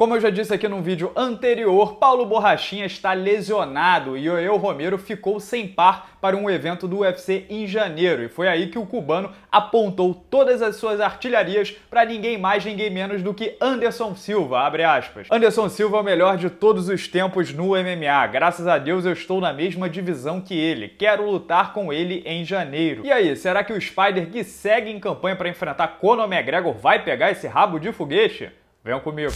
Como eu já disse aqui num vídeo anterior, Paulo Borrachinha está lesionado e Yoel Romero ficou sem par para um evento do UFC em janeiro. E foi aí que o cubano apontou todas as suas artilharias para ninguém mais, ninguém menos do que Anderson Silva, abre aspas. Anderson Silva é o melhor de todos os tempos no MMA. Graças a Deus eu estou na mesma divisão que ele. Quero lutar com ele em janeiro. E aí, será que o Spider que segue em campanha para enfrentar Conor McGregor vai pegar esse rabo de foguete? Venham comigo.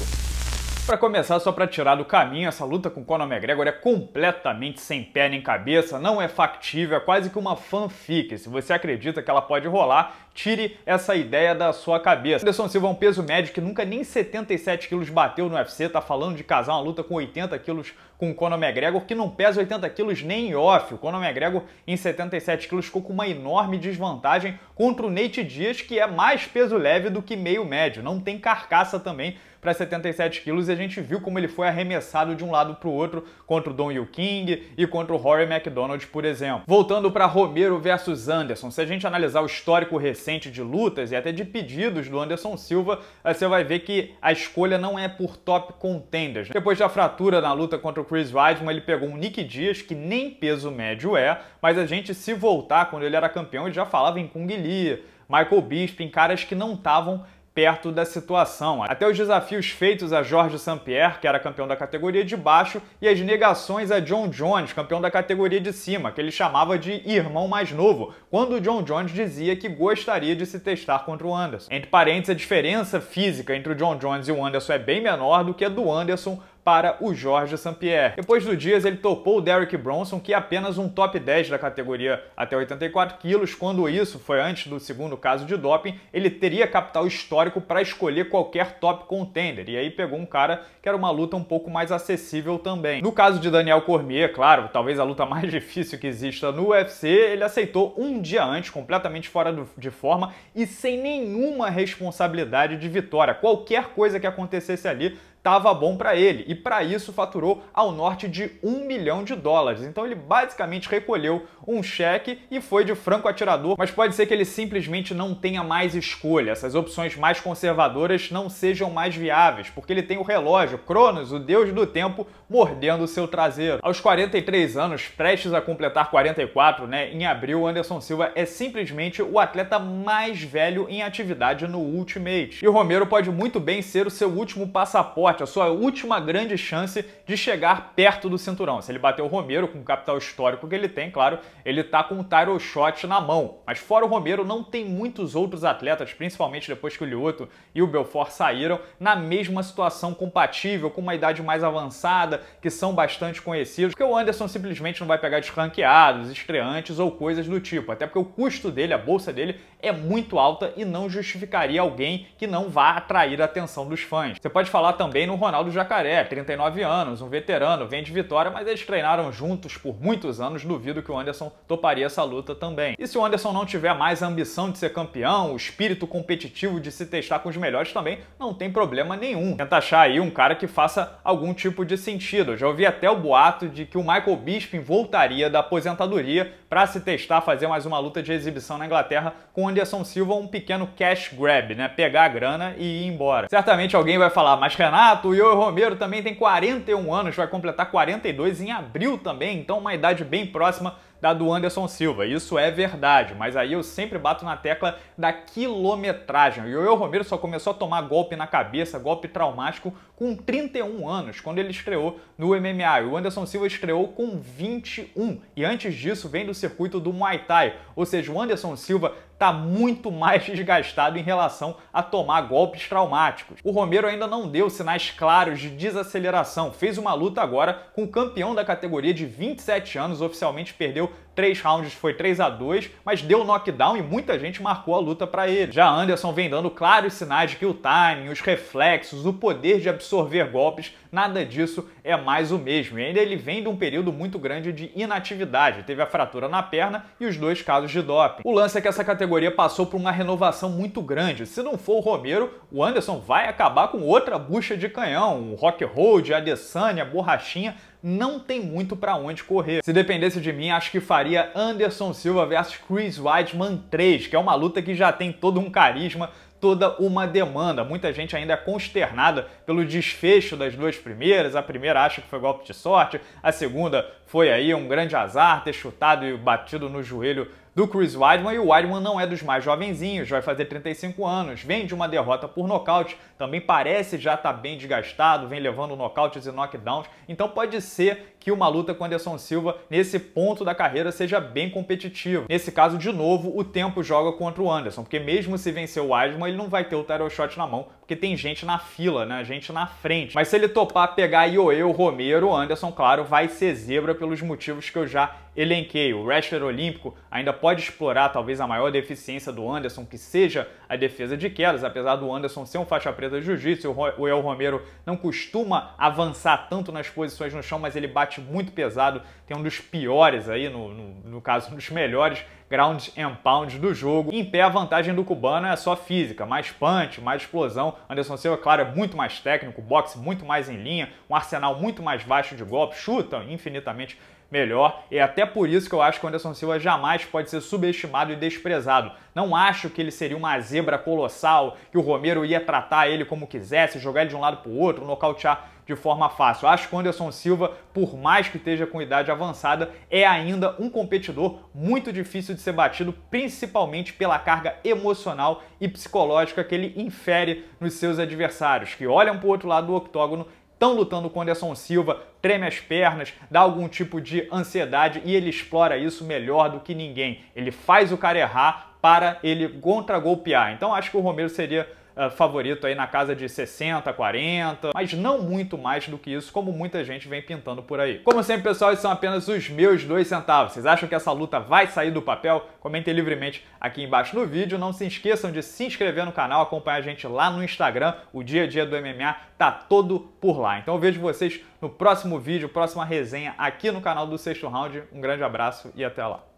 Para começar, só para tirar do caminho, essa luta com Conor McGregor é completamente sem pé nem cabeça, não é factível, é quase que uma fanfic. Se você acredita que ela pode rolar, tire essa ideia da sua cabeça. Anderson Silva é um peso médio que nunca nem 77 quilos bateu no UFC, tá falando de casar uma luta com 80 quilos com o Conor McGregor, que não pesa 80 quilos nem em off. O Conor McGregor, em 77 quilos, ficou com uma enorme desvantagem contra o Nate Dias, que é mais peso leve do que meio médio. Não tem carcaça também para 77 quilos e a gente viu como ele foi arremessado de um lado para o outro contra o Don Yu King e contra o Rory McDonald, por exemplo. Voltando para Romero versus Anderson, se a gente analisar o histórico recente de lutas e até de pedidos do Anderson Silva, eh, você vai ver que a escolha não é por top contenders. Né? Depois da fratura na luta contra o Chris Weidman ele pegou um Nick Dias, que nem peso médio é, mas a gente se voltar, quando ele era campeão, ele já falava em Kung Lee, Michael Bisping, caras que não estavam perto da situação. Até os desafios feitos a Jorge St-Pierre, que era campeão da categoria de baixo, e as negações a John Jones, campeão da categoria de cima, que ele chamava de irmão mais novo, quando o John Jones dizia que gostaria de se testar contra o Anderson. Entre parênteses, a diferença física entre o John Jones e o Anderson é bem menor do que a do Anderson para o Jorge St-Pierre. Depois do Dias, ele topou o Derrick Bronson, que é apenas um top 10 da categoria até 84 quilos, quando isso foi antes do segundo caso de doping, ele teria capital histórico para escolher qualquer top contender, e aí pegou um cara que era uma luta um pouco mais acessível também. No caso de Daniel Cormier, claro, talvez a luta mais difícil que exista no UFC, ele aceitou um dia antes, completamente fora de forma e sem nenhuma responsabilidade de vitória. Qualquer coisa que acontecesse ali estava bom para ele e para isso faturou ao norte de um milhão de dólares. Então ele basicamente recolheu um cheque e foi de franco atirador, mas pode ser que ele simplesmente não tenha mais escolha, essas opções mais conservadoras não sejam mais viáveis, porque ele tem o relógio, Cronos, o deus do tempo, mordendo o seu traseiro. Aos 43 anos, prestes a completar 44, né, em abril, Anderson Silva é simplesmente o atleta mais velho em atividade no Ultimate. E o Romero pode muito bem ser o seu último passaporte forte, a sua última grande chance de chegar perto do cinturão. Se ele bater o Romero com o capital histórico que ele tem, claro, ele tá com o title shot na mão. Mas fora o Romero, não tem muitos outros atletas, principalmente depois que o Lioto e o Belfort saíram, na mesma situação compatível, com uma idade mais avançada, que são bastante conhecidos, porque o Anderson simplesmente não vai pegar desranqueados, estreantes ou coisas do tipo, até porque o custo dele, a bolsa dele, é muito alta e não justificaria alguém que não vá atrair a atenção dos fãs. Você pode falar também no Ronaldo Jacaré, 39 anos, um veterano, vem de vitória, mas eles treinaram juntos por muitos anos, duvido que o Anderson toparia essa luta também. E se o Anderson não tiver mais a ambição de ser campeão, o espírito competitivo de se testar com os melhores também, não tem problema nenhum. Tenta achar aí um cara que faça algum tipo de sentido. Eu já ouvi até o boato de que o Michael Bisping voltaria da aposentadoria para se testar, fazer mais uma luta de exibição na Inglaterra com o Anderson Silva, um pequeno cash grab, né? Pegar a grana e ir embora. Certamente alguém vai falar, mas Renato, Exato, o Yoyo Romero também tem 41 anos, vai completar 42 em abril também, então uma idade bem próxima da do Anderson Silva. Isso é verdade, mas aí eu sempre bato na tecla da quilometragem. O Yoyo Romero só começou a tomar golpe na cabeça, golpe traumático, com 31 anos, quando ele estreou no MMA. o Anderson Silva estreou com 21 e antes disso vem do circuito do Muay Thai, ou seja, o Anderson Silva está muito mais desgastado em relação a tomar golpes traumáticos. O Romero ainda não deu sinais claros de desaceleração, fez uma luta agora com o campeão da categoria de 27 anos, oficialmente perdeu três rounds foi 3 a 2 mas deu knockdown e muita gente marcou a luta para ele. Já Anderson vem dando claros sinais de que o timing, os reflexos, o poder de absorver golpes, nada disso é mais o mesmo. E ainda ele vem de um período muito grande de inatividade, teve a fratura na perna e os dois casos de doping. O lance é que essa categoria passou por uma renovação muito grande. Se não for o Romero, o Anderson vai acabar com outra bucha de canhão, o Rock Road, a Adesanya, a Borrachinha, não tem muito para onde correr. Se dependesse de mim, acho que faria Anderson Silva versus Chris Weidman 3, que é uma luta que já tem todo um carisma, toda uma demanda. Muita gente ainda é consternada pelo desfecho das duas primeiras. A primeira acha que foi golpe de sorte, a segunda foi aí um grande azar ter chutado e batido no joelho do Chris Weidman, e o Weidman não é dos mais jovenzinhos, vai fazer 35 anos, vem de uma derrota por nocaute, também parece já estar tá bem desgastado, vem levando nocautes e knockdowns, então pode ser que uma luta com Anderson Silva nesse ponto da carreira seja bem competitiva. Nesse caso, de novo, o tempo joga contra o Anderson, porque mesmo se vencer o Weidman, ele não vai ter o title shot na mão, porque tem gente na fila, né? Gente na frente. Mas se ele topar pegar Ioeu, Romero, Anderson, claro, vai ser zebra pelos motivos que eu já elenquei. O wrestler olímpico ainda pode explorar talvez a maior deficiência do Anderson, que seja a defesa de quedas, apesar do Anderson ser um faixa preta de jiu-jitsu, o El Romero não costuma avançar tanto nas posições no chão, mas ele bate muito pesado, tem um dos piores aí, no, no, no caso, um dos melhores grounds and Pound do jogo. Em pé, a vantagem do cubano é só física, mais punch, mais explosão. Anderson Silva, claro, é muito mais técnico, boxe muito mais em linha, um arsenal muito mais baixo de golpes, chuta infinitamente melhor. E é até por isso que eu acho que o Anderson Silva jamais pode ser subestimado e desprezado. Não acho que ele seria uma zebra colossal, que o Romero ia tratar ele como quisesse, jogar ele de um lado para o outro, nocautear de forma fácil. Acho que o Anderson Silva, por mais que esteja com idade avançada, é ainda um competidor muito difícil de ser batido, principalmente pela carga emocional e psicológica que ele infere nos seus adversários, que olham para o outro lado do octógono estão lutando com o Anderson Silva, treme as pernas, dá algum tipo de ansiedade e ele explora isso melhor do que ninguém. Ele faz o cara errar para ele contra-golpear. Então acho que o Romero seria ah, favorito aí na casa de 60, 40, mas não muito mais do que isso, como muita gente vem pintando por aí. Como sempre, pessoal, esses são apenas os meus dois centavos. Vocês acham que essa luta vai sair do papel? Comentem livremente aqui embaixo no vídeo. Não se esqueçam de se inscrever no canal, acompanhar a gente lá no Instagram. O dia a dia do MMA tá todo por lá. Então eu vejo vocês no próximo vídeo, próxima resenha aqui no canal do Sexto Round. Um grande abraço e até lá.